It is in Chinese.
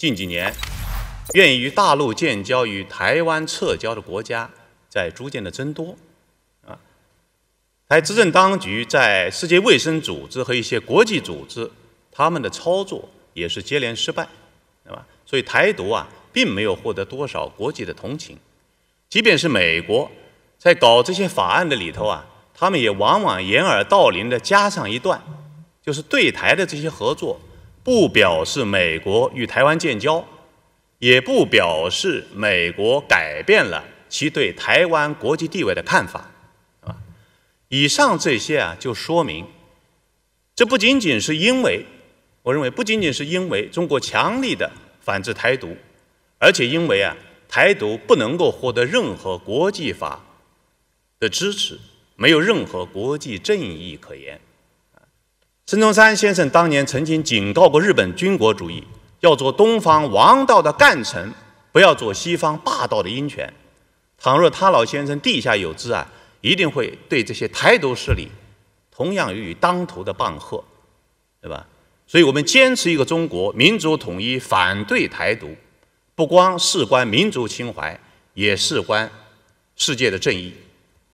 近几年，愿意与大陆建交与台湾撤交的国家在逐渐的增多，啊，台执政当局在世界卫生组织和一些国际组织，他们的操作也是接连失败，对吧？所以台独啊，并没有获得多少国际的同情，即便是美国，在搞这些法案的里头啊，他们也往往掩耳盗铃的加上一段，就是对台的这些合作。不表示美国与台湾建交，也不表示美国改变了其对台湾国际地位的看法，啊，以上这些啊，就说明，这不仅仅是因为，我认为不仅仅是因为中国强力的反制台独，而且因为啊，台独不能够获得任何国际法的支持，没有任何国际正义可言。孙中山先生当年曾经警告过日本军国主义，要做东方王道的干臣，不要做西方霸道的鹰犬。倘若他老先生地下有知啊，一定会对这些台独势力，同样予以当头的棒喝，对吧？所以我们坚持一个中国、民族统一，反对台独，不光事关民族情怀，也事关世界的正义。